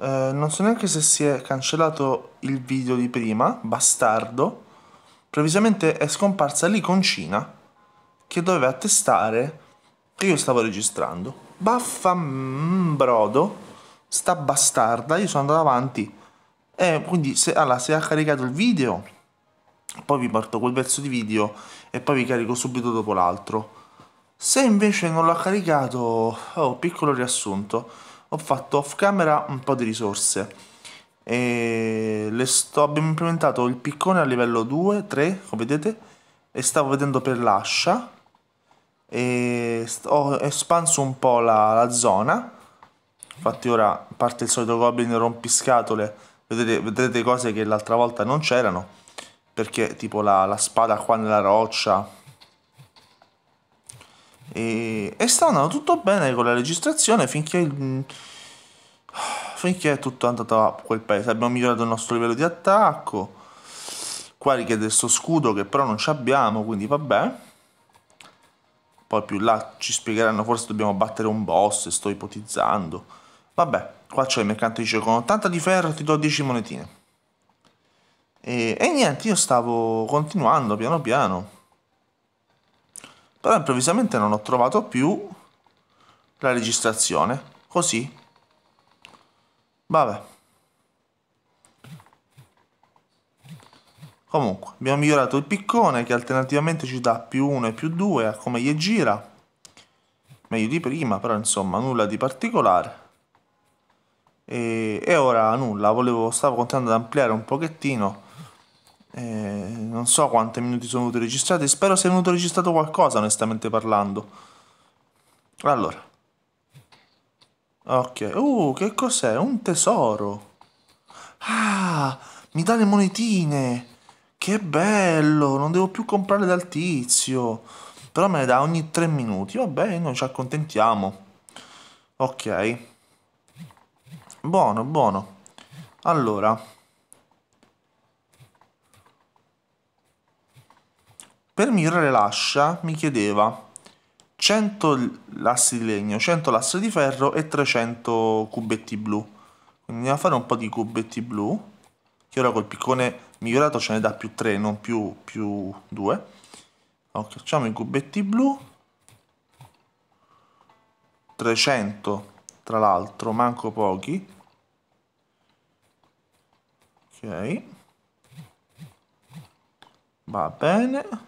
Eh, non so neanche se si è cancellato il video di prima, bastardo. Previsamente è scomparsa l'iconcina che doveva attestare che io stavo registrando. Baffa brodo, sta bastarda, io sono andato avanti. E eh, quindi se, allora, se ha caricato il video, poi vi porto quel pezzo di video e poi vi carico subito dopo l'altro. Se invece non l'ha caricato, oh, piccolo riassunto ho fatto off camera un po' di risorse. Sto, abbiamo implementato il piccone a livello 2, 3, come vedete, e stavo vedendo per l'ascia. E ho espanso un po' la, la zona. Infatti ora parte il solito goblin rompiscatole, vedete, vedrete cose che l'altra volta non c'erano, perché tipo la, la spada qua nella roccia, e, e sta andando tutto bene con la registrazione finché, mh, finché è tutto andato a quel paese. Abbiamo migliorato il nostro livello di attacco. Qua richiede questo scudo che però non abbiamo, quindi vabbè. Poi più là ci spiegheranno, forse dobbiamo battere un boss, sto ipotizzando. Vabbè, qua c'è il mercante dice con 80 di ferro ti do 10 monetine. E, e niente, io stavo continuando piano piano però improvvisamente non ho trovato più la registrazione, così. Vabbè. Comunque, abbiamo migliorato il piccone che alternativamente ci dà più 1 e più 2 a come gli gira. Meglio di prima, però insomma, nulla di particolare. E, e ora nulla, volevo, stavo continuando ad ampliare un pochettino eh, non so quanti minuti sono venuti registrati, spero sia venuto registrato qualcosa, onestamente parlando. Allora. Ok, uh, che cos'è? Un tesoro. Ah, mi dà le monetine. Che bello, non devo più comprare dal tizio. Però me le dà ogni tre minuti. Vabbè, noi ci accontentiamo. Ok. Buono, buono. Allora. Per mirare l'ascia mi chiedeva 100 lassi di legno, 100 lassi di ferro e 300 cubetti blu. Quindi andiamo a fare un po' di cubetti blu, che ora col piccone migliorato ce ne dà più 3, non più, più 2. Ok, facciamo i cubetti blu. 300, tra l'altro, manco pochi. Ok. Va bene.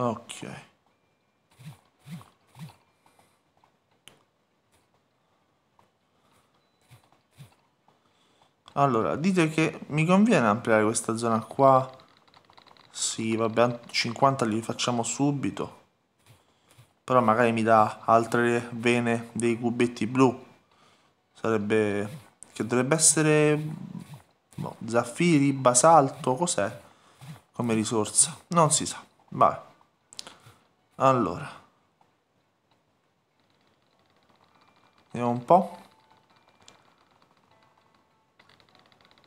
Ok. Allora, dite che mi conviene ampliare questa zona qua. Sì, vabbè, 50 li facciamo subito. Però magari mi dà altre vene dei cubetti blu. Sarebbe... Che dovrebbe essere... Boh, zaffiri, basalto, cos'è? Come risorsa? Non si sa. Vabbè. Allora. Vediamo un po'.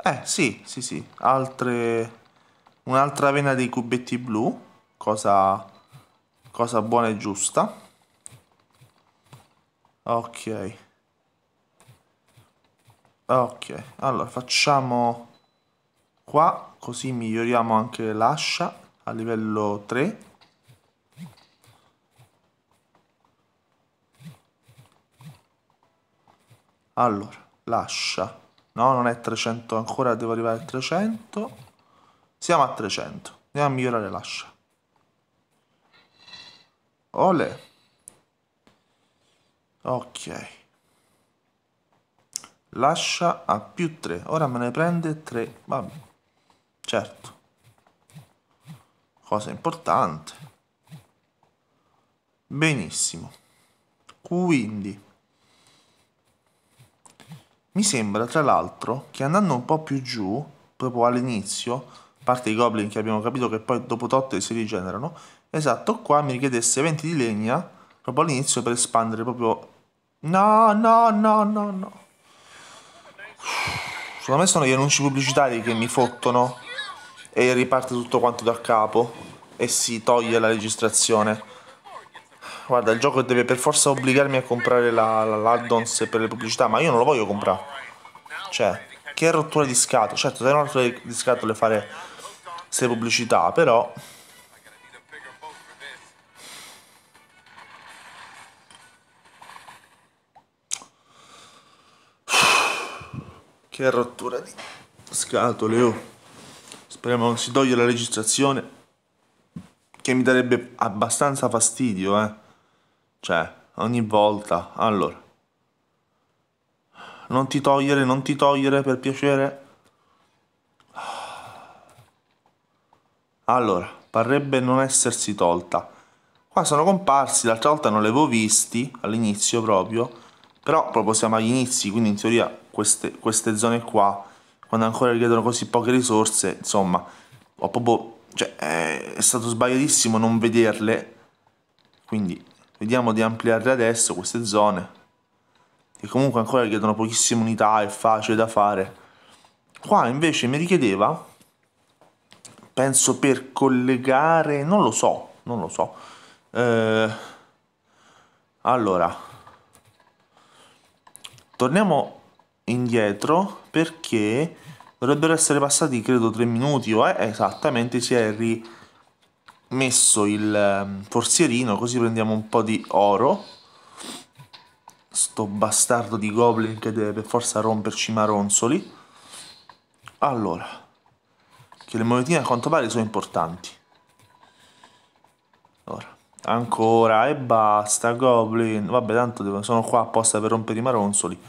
Eh, sì, sì, sì. Altre... Un'altra vena dei cubetti blu. Cosa... Cosa buona e giusta. Ok. Ok, allora facciamo qua, così miglioriamo anche l'ascia a livello 3. allora lascia no non è 300 ancora devo arrivare a 300 siamo a 300 andiamo a migliorare lascia ole ok lascia a più 3 ora me ne prende 3 vabbè certo cosa importante benissimo quindi mi sembra tra l'altro che andando un po' più giù, proprio all'inizio, a parte i goblin che abbiamo capito che poi dopo tot si rigenerano, esatto qua mi richiedesse 20 di legna proprio all'inizio per espandere proprio... No, no, no, no, no. Secondo me sono gli annunci pubblicitari che mi fottono e riparte tutto quanto da capo e si toglie la registrazione. Guarda, il gioco deve per forza obbligarmi a comprare la, la, l'addons per le pubblicità, ma io non lo voglio comprare. Cioè, che rottura di scatole. Certo, è una rottura di scatole fare se pubblicità, però... Che rottura di scatole, oh. Speriamo non si toglie la registrazione, che mi darebbe abbastanza fastidio, eh. Cioè, ogni volta. Allora. Non ti togliere, non ti togliere, per piacere. Allora, parrebbe non essersi tolta. Qua sono comparsi, l'altra volta non li avevo visti, all'inizio proprio. Però proprio siamo agli inizi, quindi in teoria queste, queste zone qua, quando ancora richiedono così poche risorse, insomma, ho proprio... Cioè, eh, è stato sbagliatissimo non vederle. Quindi Vediamo di ampliare adesso queste zone. Che comunque ancora chiedono pochissime unità, è facile da fare. Qua invece mi richiedeva, penso per collegare, non lo so, non lo so. Eh, allora, torniamo indietro perché dovrebbero essere passati credo 3 minuti o è eh, esattamente si è ri messo il ehm, forzierino così prendiamo un po' di oro sto bastardo di goblin che deve per forza romperci i maronzoli allora che le monetine a quanto pare sono importanti allora ancora e basta goblin vabbè tanto devo, sono qua apposta per rompere i maronzoli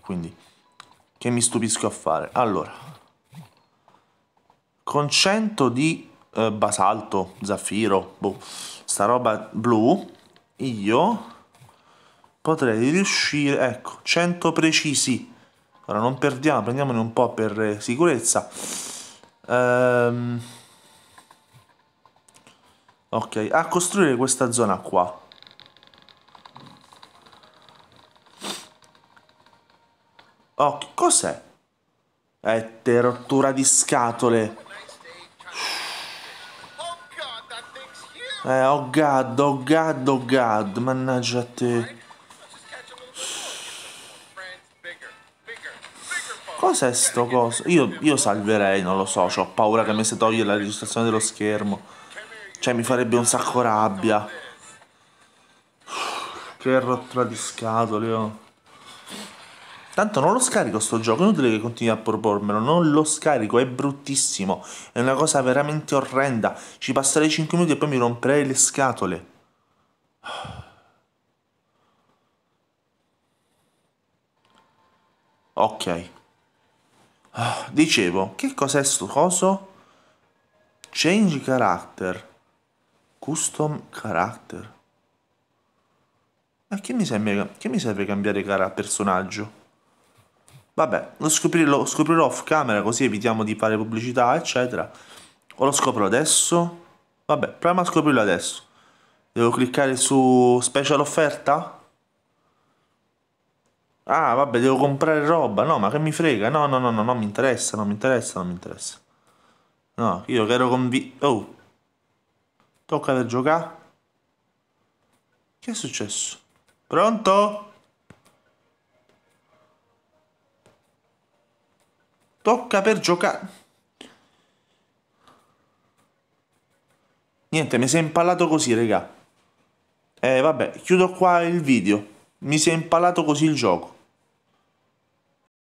quindi che mi stupisco a fare allora con 100 di eh, basalto, zaffiro, boh, sta roba blu, io potrei riuscire, ecco, 100 precisi. Ora non perdiamo, prendiamone un po' per eh, sicurezza. Ehm... ok, a costruire questa zona qua. Oh, cos'è? È eh, rottura di scatole. Eh, oh god, oh god, oh god, mannaggia a te. Cos'è sto coso? Io, io salverei, non lo so, ho paura che mi si toglie la registrazione dello schermo. Cioè, mi farebbe un sacco rabbia. Che rottura di scatole, oh. Tanto non lo scarico sto gioco, è inutile che continui a propormelo, non lo scarico, è bruttissimo, è una cosa veramente orrenda, ci passerei 5 minuti e poi mi romperei le scatole. Ok. Dicevo, che cos'è sto coso? Change character. Custom character. Ma che mi serve, che mi serve cambiare cara personaggio? Vabbè, lo, scopri- lo scoprirò off camera così evitiamo di fare pubblicità, eccetera. O lo scopro adesso? Vabbè, proviamo a scoprirlo adesso. Devo cliccare su special offerta? Ah, vabbè, devo comprare roba. No, ma che mi frega? No, no, no, no, non mi interessa, non mi interessa, non mi interessa. No, io che ero convinto... Oh! Tocca per giocare. Che è successo? Pronto? Tocca per giocare. Niente, mi si è impalato così, raga. Eh, vabbè, chiudo qua il video. Mi si è impalato così il gioco.